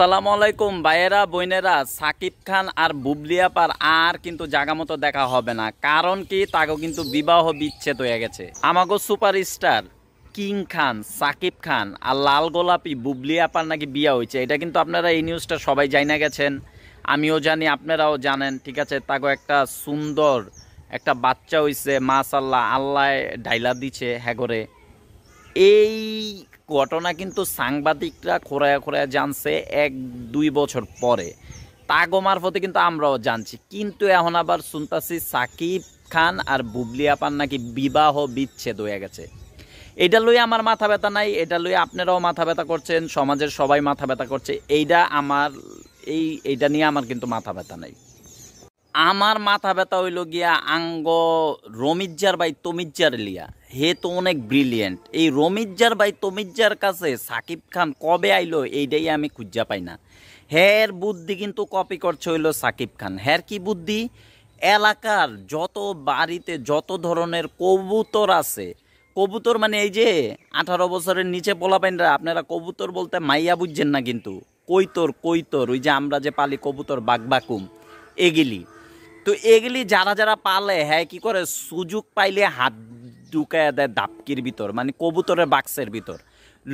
আসসালামু আলাইকুম বাইরা বইনেরা সাকিব খান আর বুবলিয়াপার আর কিন্তু জাগা মতো দেখা হবে না কারণ কি তাকে কিন্তু বিবাহ বিচ্ছেদ হয়ে গেছে আমাকে সুপারস্টার কিং খান সাকিব খান আর লাল গোলাপি বুবলিয়াপার নাকি বিয়া হয়েছে এটা কিন্তু আপনারা এই নিউজটা সবাই জানা গেছেন আমিও জানি আপনারাও জানেন ঠিক আছে তাকে একটা সুন্দর একটা বাচ্চা হয়েছে মাসাল্লাহ আল্লাহ ডাইলা দিছে হ্যাঁ করে এই ঘটনা কিন্তু সাংবাদিকরা খোঁড়ায় খোঁড়ায় জানছে এক দুই বছর পরে তাগো মারফতে কিন্তু আমরাও জানছি কিন্তু এখন আবার শুনতাছি সাকিব খান আর বুবলি আপার নাকি বিবাহ বিচ্ছেদ হয়ে গেছে এটা লই আমার মাথা ব্যথা নাই এটা লই আপনারাও মাথা ব্যথা করছেন সমাজের সবাই মাথা ব্যথা করছে এইটা আমার এই এইটা নিয়ে আমার কিন্তু মাথা ব্যথা নাই আমার মাথা ব্যথা হইল গিয়া আঙ্গ রমিজ্জার বাই তমিজ্জার লিয়া হে তো অনেক ব্রিলিয়েন্ট এই রমিজ্জার বাই তমিজ্জার কাছে সাকিব খান কবে আইলো এইটাই আমি খুঁজা পাই না হের বুদ্ধি কিন্তু কপি করছে হইল সাকিব খান হের কি বুদ্ধি এলাকার যত বাড়িতে যত ধরনের কবুতর আছে কবুতর মানে এই যে আঠারো বছরের নিচে পাইনরা আপনারা কবুতর বলতে মাইয়া বুঝছেন না কিন্তু কৈতর কৈতর ওই যে আমরা যে পালি কবুতর বাগবাকুম এগিলি তো এগুলি যারা যারা পালে হ্যাঁ কি করে সুযোগ পাইলে হাত ঢুকায় দেয় দাপকির ভিতর মানে কবুতরের বাক্সের ভিতর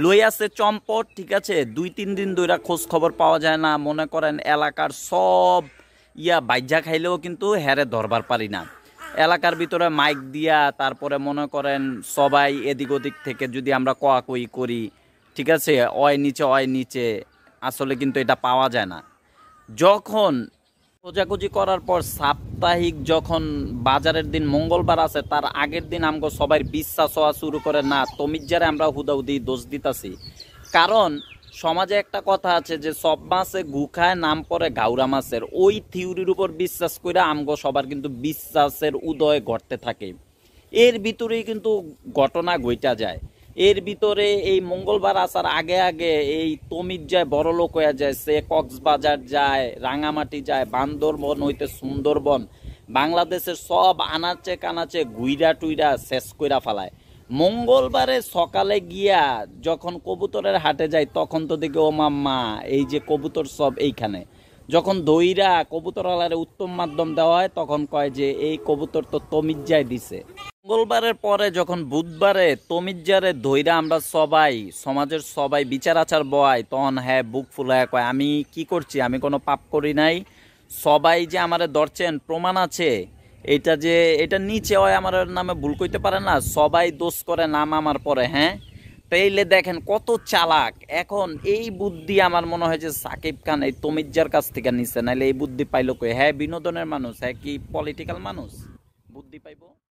লই আছে চম্পট ঠিক আছে দুই তিন দিন দুইরা খোঁজ খবর পাওয়া যায় না মনে করেন এলাকার সব ইয়া বাইজা খাইলেও কিন্তু হ্যারে ধরবার পারি না এলাকার ভিতরে মাইক দিয়া তারপরে মনে করেন সবাই এদিক ওদিক থেকে যদি আমরা কোয়াকুই করি ঠিক আছে অয় নিচে অয় নিচে আসলে কিন্তু এটা পাওয়া যায় না যখন খোঁজাখুঁজি করার পর সাপ্তাহিক যখন বাজারের দিন মঙ্গলবার আছে তার আগের দিন আমগো সবাই বিশ্বাস হওয়া শুরু করে না তমিজারে আমরা হুদাহুদি দোষ দিতাছি কারণ সমাজে একটা কথা আছে যে সব মাছে গুখায় নাম পরে গাউরা মাছের ওই থিওরির উপর বিশ্বাস করে আমগো সবার কিন্তু বিশ্বাসের উদয় ঘটতে থাকে এর ভিতরেই কিন্তু ঘটনা ঘইটা যায় এর ভিতরে এই মঙ্গলবার আসার আগে আগে এই তমির যায় বড় লোক হয়ে যায় সে কক্সবাজার যায় রাঙামাটি যায় বান্দরবন হইতে সুন্দরবন বাংলাদেশের সব আনাচে কানাচে গুইরা টুইরা শেষ কইরা ফেলায় মঙ্গলবারে সকালে গিয়া যখন কবুতরের হাটে যায় তখন তো দেখে ও মাম্মা এই যে কবুতর সব এইখানে যখন দইরা কবুতরওয়ালারে উত্তম মাধ্যম দেওয়া হয় তখন কয় যে এই কবুতর তো তমিজ যায় দিছে মঙ্গলবারের পরে যখন বুধবারে তমিজারে ধৈরা আমরা সবাই সমাজের সবাই বিচার আচার বয় তখন হ্যাঁ বুক ফুল ফুলায় কয় আমি কি করছি আমি কোনো পাপ করি নাই সবাই যে আমার ধরছেন প্রমাণ আছে এটা যে এটা নিচে হয় আমার নামে ভুল করতে পারে না সবাই দোষ করে নাম আমার পরে হ্যাঁ পেইলে দেখেন কত চালাক এখন এই বুদ্ধি আমার মনে হয় যে সাকিব খান এই তমিজ্জার কাছ থেকে নিচ্ছে নাহলে এই বুদ্ধি পাইলো কই হ্যাঁ বিনোদনের মানুষ হ্যাঁ কি পলিটিক্যাল মানুষ বুদ্ধি পাইবো